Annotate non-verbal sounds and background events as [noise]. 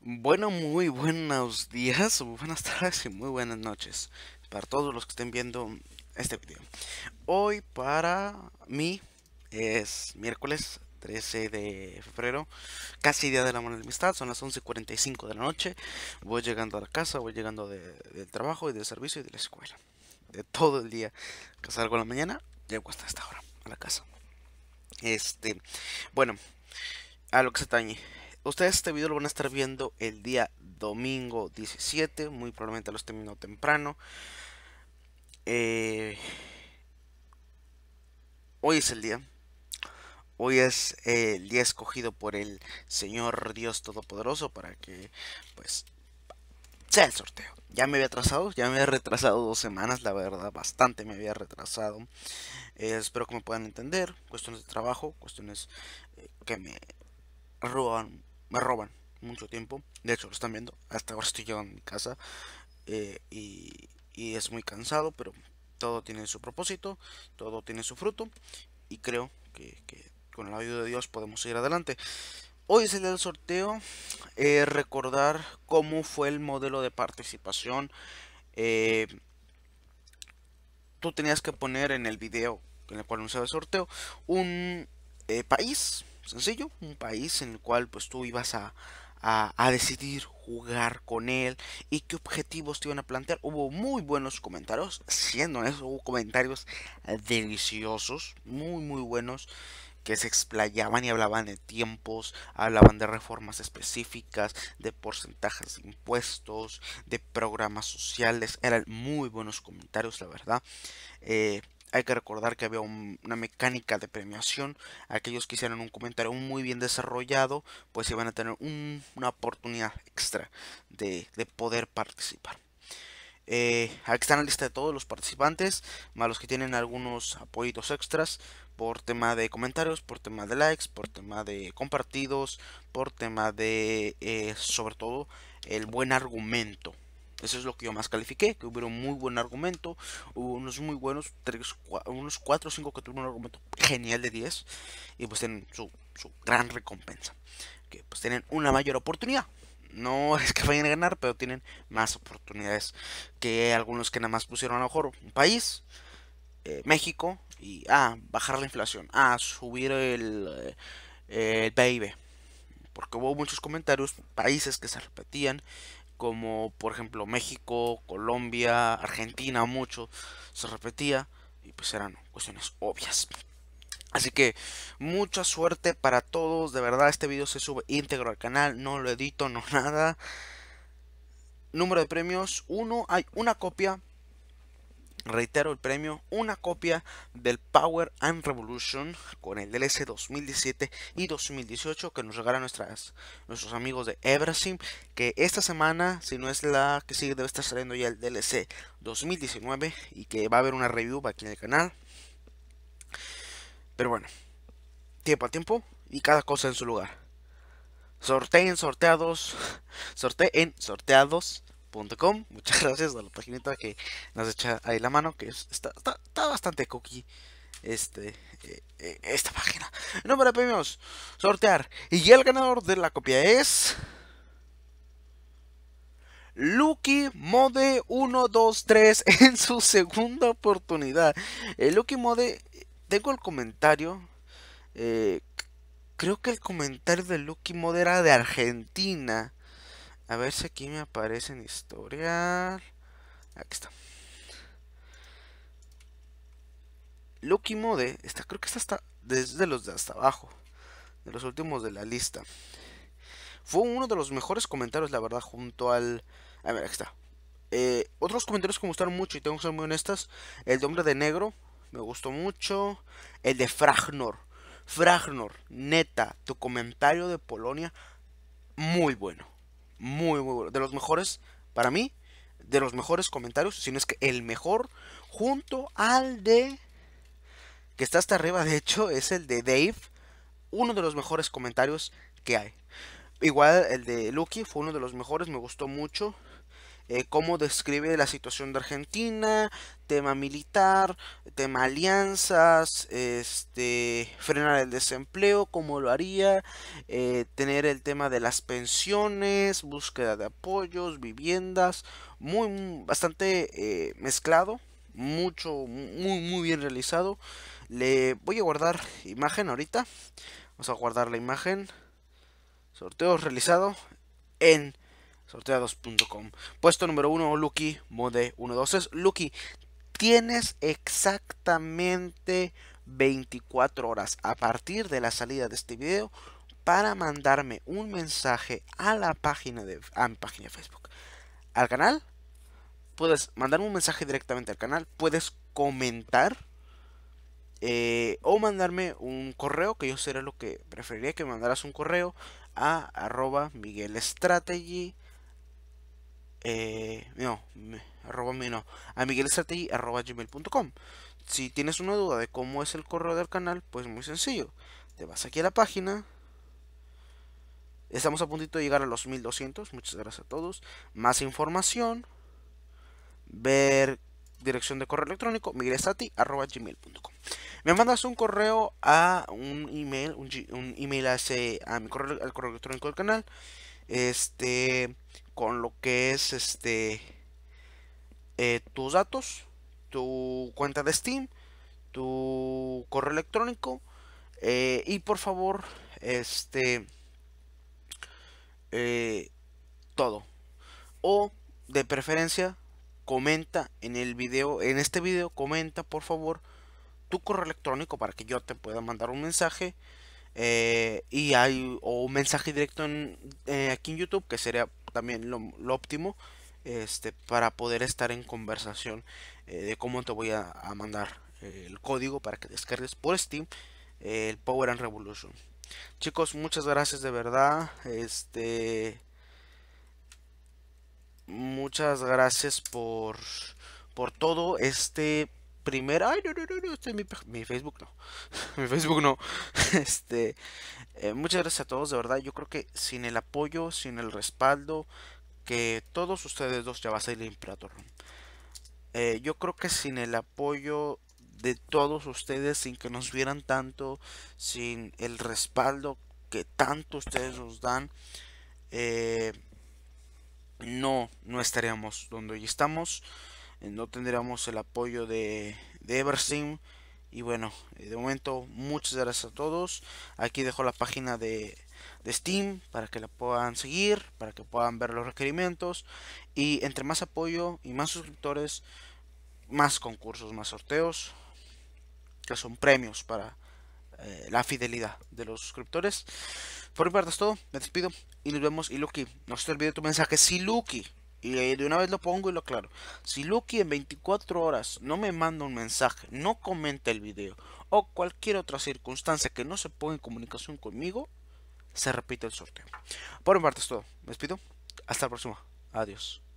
Bueno, muy buenos días, buenas tardes y muy buenas noches para todos los que estén viendo este video. Hoy para mí es miércoles 13 de febrero, casi día de amor y la amistad, son las 11.45 de la noche. Voy llegando a la casa, voy llegando del trabajo y del servicio y de la escuela. De todo el día que salgo a la mañana, llego hasta esta hora a la casa. Este, bueno, a lo que se tañe Ustedes este video lo van a estar viendo el día domingo 17, muy probablemente los termino temprano. Eh, hoy es el día. Hoy es eh, el día escogido por el Señor Dios Todopoderoso para que pues sea el sorteo. Ya me había atrasado, ya me había retrasado dos semanas, la verdad, bastante me había retrasado. Eh, espero que me puedan entender, cuestiones de trabajo, cuestiones eh, que me roban me roban mucho tiempo. De hecho, lo están viendo. Hasta ahora estoy yo en mi casa. Eh, y, es muy cansado, pero todo tiene su propósito, todo tiene su fruto. Y creo que, con la ayuda de Dios podemos seguir adelante. Hoy es el día del sorteo. Eh, recordar cómo fue el modelo de participación. Eh, tú tenías que poner en el video en el cual anunciaba el sorteo un país pues, sencillo, un país en el cual pues tú ibas a, a, decidir jugar con él y qué objetivos te iban a plantear. Hubo muy buenos comentarios, siendo eso, hubo comentarios deliciosos, muy muy buenos que se explayaban y hablaban de tiempos, hablaban de reformas específicas, de porcentajes de impuestos, de programas sociales. Eran muy buenos comentarios, la verdad. Eh, hay que recordar que había una mecánica de premiación. Aquellos que hicieron un comentario muy bien desarrollado, pues iban a tener una oportunidad extra de, poder participar. Eh, aquí está la lista de todos los participantes, más los que tienen algunos apoyitos extras por tema de comentarios, por tema de likes, por tema de compartidos, por tema de, eh, sobre todo, el buen argumento. Eso es lo que yo más califiqué, que hubo un muy buen argumento, hubo unos muy buenos, unos 4 o 5 que tuvieron un argumento genial de 10 y pues tienen su, su, gran recompensa, que pues tienen una mayor oportunidad. No [laughs] es que vayan a ganar, pero tienen más oportunidades que algunos que nada más pusieron a lo mejor un país, eh, México, y a ah, bajar la inflación, A ah, subir el, eh, el PIB. Porque hubo muchos comentarios, países que se repetían como por ejemplo México, Colombia, Argentina, mucho, se repetía y pues eran cuestiones obvias. Así que mucha suerte para todos, de verdad este video se sube íntegro al canal, no lo edito, no [laughs] nada. Número de premios, uno, hay una copia reitero el premio, una copia del Power and Revolution con el DLC 2017 y 2018 que nos regalan nuestras, nuestros amigos de Eversim, que esta semana, si no es la que sigue, debe estar saliendo ya el DLC 2019 y que va a haber una review aquí en el canal. Pero bueno, tiempo a tiempo y cada cosa en su lugar. Sorteen sorteados, en sorteados Muchas [laughs] gracias a la página que nos echa ahí la mano, que está, bastante cookie este, eh, eh, esta página. Número de premios, sortear. Y el ganador de la copia es... Lucky Mode 123 [laughs] en su segunda oportunidad. Eh, Lucky Mode, tengo el comentario. Eh, creo que el comentario de Lucky Mode era de Argentina. A ver si aquí me aparece en historial. Aquí está. Lucky Mode, está, creo que está hasta, desde los de hasta abajo, de los últimos de la lista. Fue uno de los mejores comentarios, la verdad, junto al... A ver, aquí está. Eh, otros comentarios que me gustaron mucho, y tengo que ser muy honestas, el de Hombre de Negro, me gustó mucho. El de Fragnor. Fragnor, neta, tu comentario de Polonia, muy bueno muy, muy bueno. De los mejores, para mí, de los mejores comentarios, si no es que el mejor, junto al de... que está hasta arriba, de hecho, es el de Dave. Uno de los mejores comentarios que hay. Igual el de Lucky fue uno de los mejores, me gustó mucho. Eh, cómo describe la situación de Argentina, tema militar, tema alianzas, este, frenar el desempleo, cómo lo haría, eh, tener el tema de las pensiones, búsqueda de apoyos, viviendas, muy, bastante eh, mezclado, mucho, muy, muy bien realizado. Le voy a guardar imagen ahorita. Vamos a guardar la imagen. Sorteo realizado en sorteados.com. Puesto número 1, Lucky Mode 12 es Lucky, tienes exactamente 24 horas a partir de la salida de este video para mandarme un mensaje a la página de, página Facebook. Al canal, puedes mandarme un mensaje directamente al canal, puedes comentar eh, o mandarme un correo, que yo sería lo que preferiría que mandaras un correo a arroba eh, no, arroba gmail.com Si tienes una duda de cómo es el correo del canal, pues muy sencillo. Te vas aquí a la página. Estamos a puntito de llegar a los 1200. Muchas gracias a todos. Más información. Ver dirección de correo electrónico gmail.com Me mandas un correo a un email, un, email a, a mi correo, al correo electrónico del canal este con lo que es este eh, tus datos tu cuenta de steam tu correo electrónico eh, y por favor este eh, todo o de preferencia comenta en el video en este video comenta por favor tu correo electrónico para que yo te pueda mandar un mensaje eh, y hay un mensaje directo eh, aquí en YouTube, que sería también lo, óptimo, este, para poder estar en conversación eh, de cómo te voy a, a mandar el código para que descargues por Steam el Power and Revolution. Chicos, muchas gracias de verdad. Este muchas gracias por por todo este primera. Ay, no, no, no, no, este mi, Facebook no. [laughs] mi Facebook no. [laughs] este, eh, muchas gracias a todos, de verdad. Yo creo que sin el apoyo, sin el respaldo que todos ustedes dos ya va a salir Imperator. Eh, yo creo que sin el apoyo de todos ustedes, sin que nos vieran tanto, sin el respaldo que tanto ustedes nos dan, eh, no, no estaríamos donde hoy estamos. Eh, no tendríamos el apoyo de, de Eversteam. Y bueno, eh, de momento muchas gracias a todos. Aquí dejo la página de, de Steam para que la puedan seguir, para que puedan ver los requerimientos. Y entre más apoyo y más suscriptores, más concursos, más sorteos, que son premios para eh, la fidelidad de los suscriptores. Por mi parte es todo, me despido y nos vemos. Y Lucky, no se te olvide tu mensaje. si Lucky. Y de una vez lo pongo y lo aclaro. Si Lucky en 24 horas no me manda un mensaje, no comenta el video o cualquier otra circunstancia que no se ponga en comunicación conmigo, se repite el sorteo. Por mi parte es todo. Me despido. Hasta la próxima. Adiós.